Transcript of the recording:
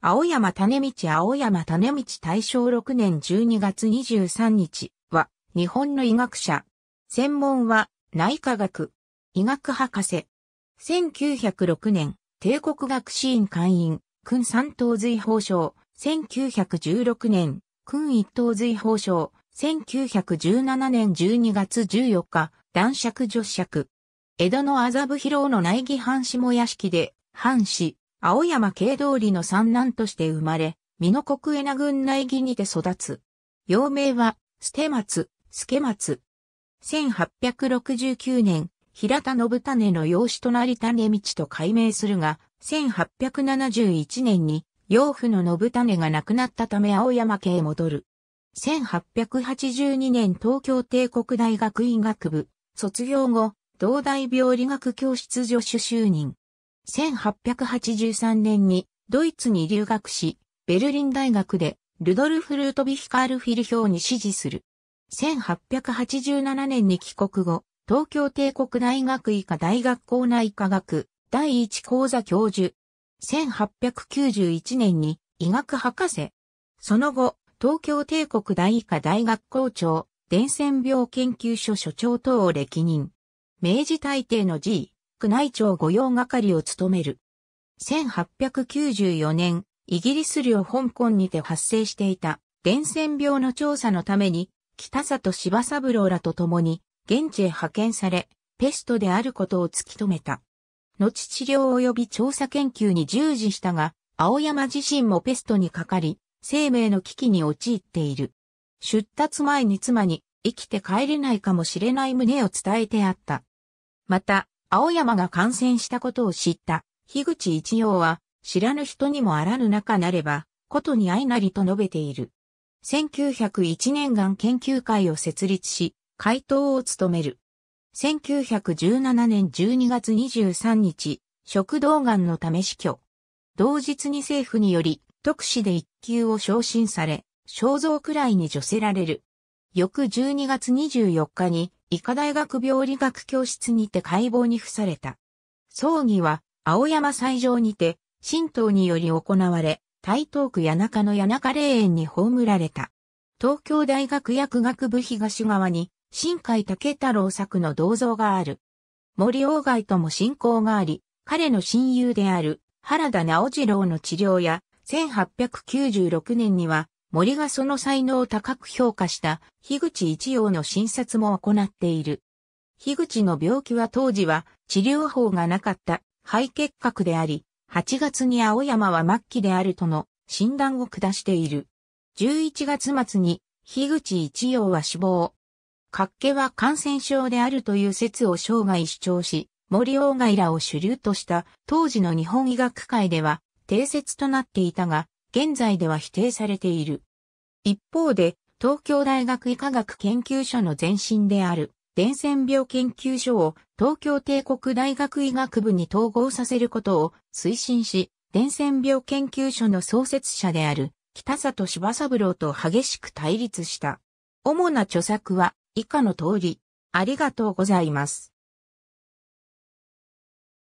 青山種道青山種道大正6年12月23日は日本の医学者。専門は内科学、医学博士。1906年、帝国学士院会員、君三等随法賞。1916年、君一等随法賞。1917年12月14日、男爵女爵。江戸の麻布広の内義藩下屋敷で、藩士、青山慶通りの三男として生まれ、美濃国江名郡内義にて育つ。幼名は、捨松、助松。1869年、平田信種の養子となり種道と改名するが、1871年に、養父の信種が亡くなったため青山家へ戻る。1882年東京帝国大学医学部、卒業後、東大病理学教室助手就任。1883年にドイツに留学し、ベルリン大学でルドルフ・ルートビヒ・カールフィル表に支持する。1887年に帰国後、東京帝国大学医科大学校内科学第一講座教授。1891年に医学博士。その後、東京帝国大医科大学校長、伝染病研究所所長等を歴任。明治大帝の G、区内庁御用係を務める。1894年、イギリス領香港にて発生していた伝染病の調査のために、北里柴三郎らと共に現地へ派遣され、ペストであることを突き止めた。後治療及び調査研究に従事したが、青山自身もペストにかかり、生命の危機に陥っている。出立前に妻に生きて帰れないかもしれない旨を伝えてあった。また、青山が感染したことを知った、樋口一葉は、知らぬ人にもあらぬ仲なれば、ことに愛なりと述べている。1901年間研究会を設立し、回答を務める。1917年12月23日、食道癌のため死去。同日に政府により、特使で一級を昇進され、肖像くらいに除せられる。翌12月24日に、医科大学病理学教室にて解剖に付された。葬儀は、青山斎場にて、神道により行われ、台東区谷中の谷中霊園に葬られた。東京大学薬学部東側に、新海武太郎作の銅像がある。森鴎外とも親交があり、彼の親友である原田直次郎の治療や、1896年には森がその才能を高く評価した樋口一葉の診察も行っている。樋口の病気は当時は治療法がなかった肺結核であり、8月に青山は末期であるとの診断を下している。11月末に樋口一葉は死亡。角気は感染症であるという説を生涯主張し、森大外らを主流とした当時の日本医学界では定説となっていたが、現在では否定されている。一方で、東京大学医科学研究所の前身である、伝染病研究所を東京帝国大学医学部に統合させることを推進し、伝染病研究所の創設者である北里柴三郎と激しく対立した。主な著作は以下の通り、ありがとうございます。